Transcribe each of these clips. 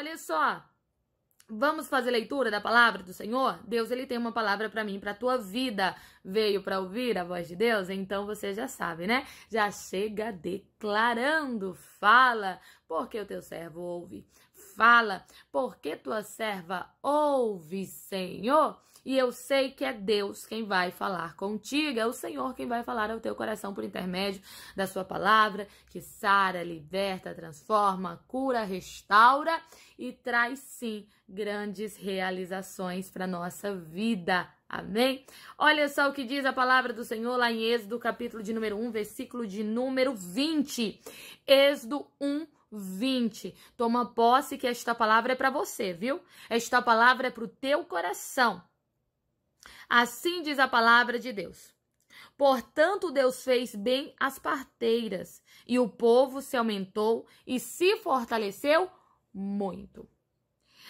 Olha só, Vamos fazer leitura da palavra do Senhor? Deus ele tem uma palavra para mim, para tua vida. Veio para ouvir a voz de Deus? Então você já sabe, né? Já chega declarando, fala, porque o teu servo ouve. Fala, porque tua serva ouve, Senhor. E eu sei que é Deus quem vai falar contigo, é o Senhor quem vai falar ao teu coração por intermédio da sua palavra, que sara, liberta, transforma, cura, restaura e traz sim grandes realizações para nossa vida. Amém? Olha só o que diz a palavra do Senhor lá em Êxodo, capítulo de número 1, versículo de número 20. Êxodo 1, 20. Toma posse que esta palavra é para você, viu? Esta palavra é para o teu coração. Assim diz a palavra de Deus. Portanto, Deus fez bem as parteiras, e o povo se aumentou e se fortaleceu muito.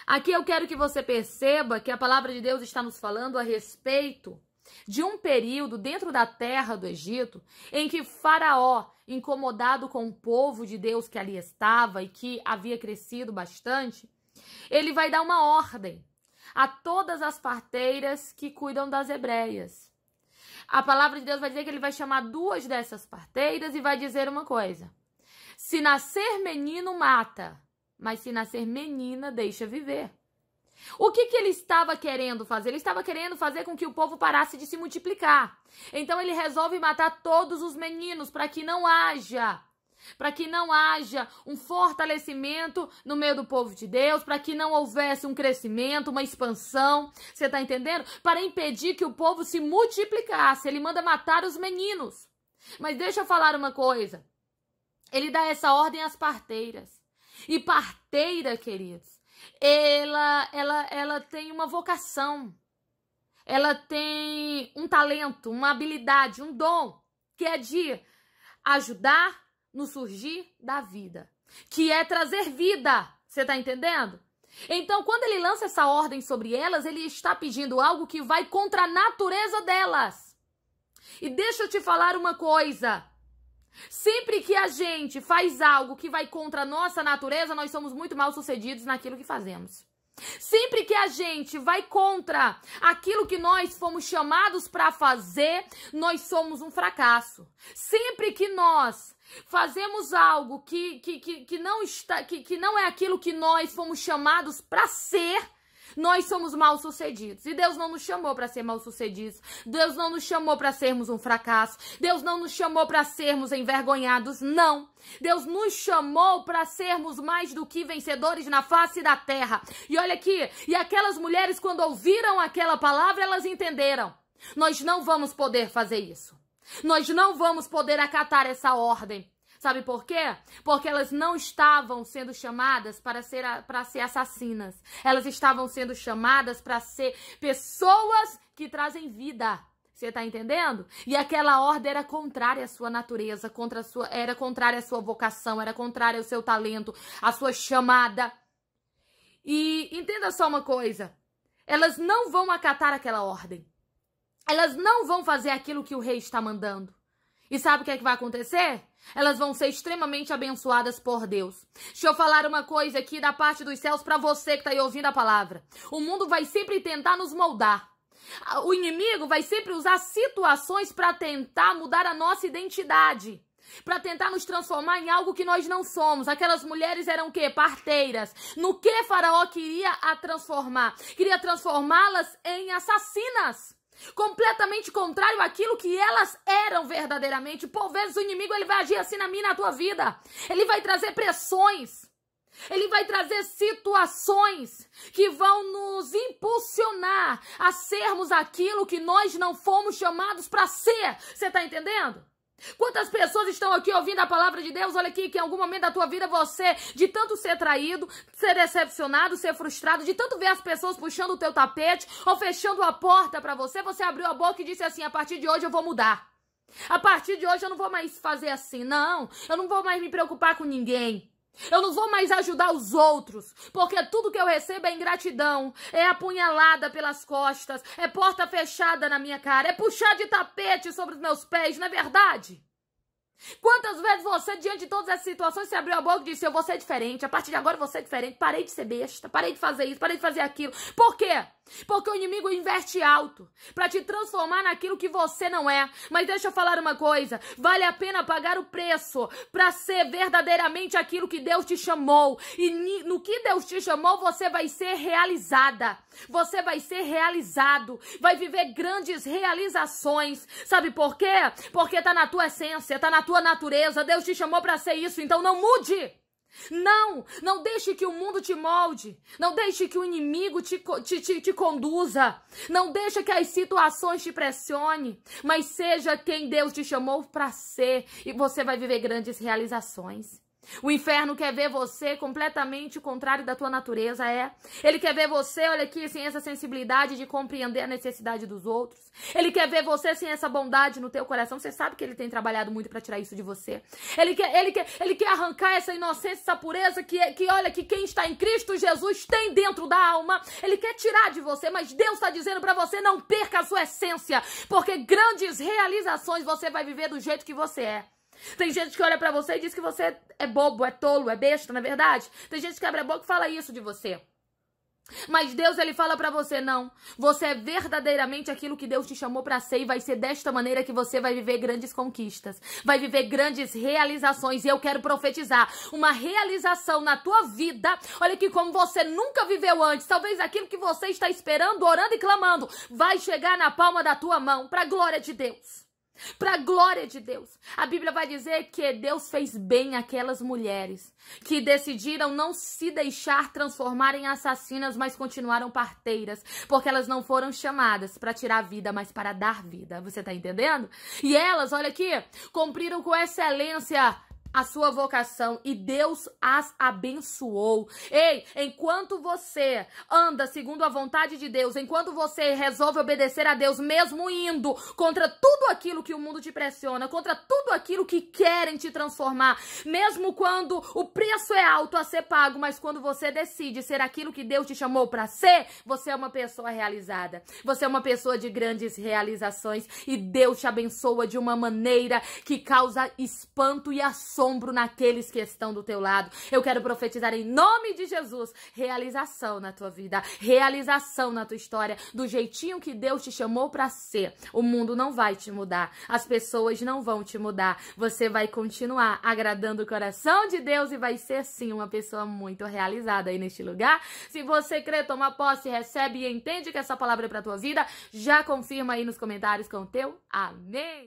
Aqui eu quero que você perceba que a palavra de Deus está nos falando a respeito de um período dentro da terra do Egito em que Faraó, incomodado com o povo de Deus que ali estava e que havia crescido bastante, ele vai dar uma ordem a todas as parteiras que cuidam das hebreias. A palavra de Deus vai dizer que ele vai chamar duas dessas parteiras e vai dizer uma coisa: se nascer menino, mata, mas se nascer menina, deixa viver. O que, que, ele estava querendo fazer? Ele estava querendo fazer com que o povo parasse de se multiplicar. Então ele resolve matar todos os meninos para que não haja para que não haja um fortalecimento no meio do povo de Deus, para que não houvesse um crescimento, uma expansão, você está entendendo? Para impedir que o povo se multiplicasse, ele manda matar os meninos. Mas deixa eu falar uma coisa. Ele dá essa ordem às parteiras. E parteira, queridos, ela ela ela tem uma vocação. Ela tem um talento, uma habilidade, um dom, que é de ajudar, no surgir da vida, que é trazer vida. Você está entendendo? Então, quando ele lança essa ordem sobre elas, ele está pedindo algo que vai contra a natureza delas. E deixa eu te falar uma coisa. Sempre que a gente faz algo que vai contra a nossa natureza, nós somos muito mal sucedidos naquilo que fazemos. Sempre que a gente vai contra aquilo que nós fomos chamados para fazer, nós somos um fracasso. Sempre que nós fazemos algo que, que, que, que, não, está, que, que não é aquilo que nós fomos chamados para ser, nós somos mal sucedidos. E Deus não nos chamou para ser mal sucedidos. Deus não nos chamou para sermos um fracasso. Deus não nos chamou para sermos envergonhados. Não. Deus nos chamou para sermos mais do que vencedores na face da terra. E olha aqui, e aquelas mulheres, quando ouviram aquela palavra, elas entenderam. Nós não vamos poder fazer isso. Nós não vamos poder acatar essa ordem. Sabe por quê? Porque elas não estavam sendo chamadas para ser, para ser assassinas. Elas estavam sendo chamadas para ser pessoas que trazem vida. Você está entendendo? E aquela ordem era contrária à sua natureza, contra sua, era contrária à sua vocação, era contrária ao seu talento, à sua chamada. E entenda só uma coisa: elas não vão acatar aquela ordem. Elas não vão fazer aquilo que o rei está mandando. E sabe o que, é que vai acontecer? Elas vão ser extremamente abençoadas por Deus. Deixa eu falar uma coisa aqui da parte dos céus para você que está aí ouvindo a palavra. O mundo vai sempre tentar nos moldar. O inimigo vai sempre usar situações para tentar mudar a nossa identidade para tentar nos transformar em algo que nós não somos. Aquelas mulheres eram o quê? Parteiras. No que Faraó queria a transformar? Queria transformá-las em assassinas completamente contrário àquilo que elas eram verdadeiramente. Por vezes o inimigo ele vai agir assim na minha na tua vida. Ele vai trazer pressões. Ele vai trazer situações que vão nos impulsionar a sermos aquilo que nós não fomos chamados para ser. Você está entendendo? Quantas pessoas estão aqui ouvindo a palavra de Deus? Olha aqui, que em algum momento da tua vida você, de tanto ser traído, ser decepcionado, ser frustrado, de tanto ver as pessoas puxando o teu tapete ou fechando a porta para você, você abriu a boca e disse assim: a partir de hoje eu vou mudar. A partir de hoje eu não vou mais fazer assim, não. Eu não vou mais me preocupar com ninguém. Eu não vou mais ajudar os outros, porque tudo que eu recebo é ingratidão, é apunhalada pelas costas, é porta fechada na minha cara, é puxar de tapete sobre os meus pés, não é verdade? Quantas vezes você, diante de todas essas situações, se abriu a boca e disse: Eu vou ser diferente, a partir de agora você é diferente, parei de ser besta, parei de fazer isso, parei de fazer aquilo. Por quê? Porque o inimigo investe alto para te transformar naquilo que você não é. Mas deixa eu falar uma coisa: vale a pena pagar o preço para ser verdadeiramente aquilo que Deus te chamou. E no que Deus te chamou, você vai ser realizada. Você vai ser realizado. Vai viver grandes realizações. Sabe por quê? Porque está na tua essência, está na tua natureza. Deus te chamou para ser isso, então não mude. Não! Não deixe que o mundo te molde. Não deixe que o inimigo te, te, te, te conduza. Não deixe que as situações te pressione. Mas seja quem Deus te chamou para ser. E você vai viver grandes realizações. O inferno quer ver você completamente contrário da tua natureza, é. Ele quer ver você, olha aqui, sem essa sensibilidade de compreender a necessidade dos outros. Ele quer ver você sem essa bondade no teu coração. Você sabe que ele tem trabalhado muito para tirar isso de você. Ele quer, ele quer, ele quer arrancar essa inocência, essa pureza que, que olha que quem está em Cristo Jesus tem dentro da alma. Ele quer tirar de você, mas Deus está dizendo para você não perca a sua essência, porque grandes realizações você vai viver do jeito que você é. Tem gente que olha para você e diz que você é bobo, é tolo, é besta, na é verdade. Tem gente que abre a boca e fala isso de você. Mas Deus ele fala para você não. Você é verdadeiramente aquilo que Deus te chamou para ser e vai ser desta maneira que você vai viver grandes conquistas, vai viver grandes realizações. E eu quero profetizar uma realização na tua vida. Olha que como você nunca viveu antes, talvez aquilo que você está esperando, orando e clamando, vai chegar na palma da tua mão para glória de Deus. Para a glória de Deus. A Bíblia vai dizer que Deus fez bem aquelas mulheres que decidiram não se deixar transformar em assassinas, mas continuaram parteiras, porque elas não foram chamadas para tirar vida, mas para dar vida. Você está entendendo? E elas, olha aqui, cumpriram com excelência a sua vocação e Deus as abençoou. Ei, enquanto você anda segundo a vontade de Deus, enquanto você resolve obedecer a Deus, mesmo indo contra tudo aquilo que o mundo te pressiona, contra tudo aquilo que querem te transformar, mesmo quando o preço é alto a ser pago, mas quando você decide ser aquilo que Deus te chamou para ser, você é uma pessoa realizada. Você é uma pessoa de grandes realizações e Deus te abençoa de uma maneira que causa espanto e assombro assombro naqueles que estão do teu lado. Eu quero profetizar em nome de Jesus realização na tua vida, realização na tua história, do jeitinho que Deus te chamou para ser. O mundo não vai te mudar, as pessoas não vão te mudar. Você vai continuar agradando o coração de Deus e vai ser sim uma pessoa muito realizada aí neste lugar. Se você crê, toma posse, recebe e entende que essa palavra é para tua vida, já confirma aí nos comentários com o teu amém.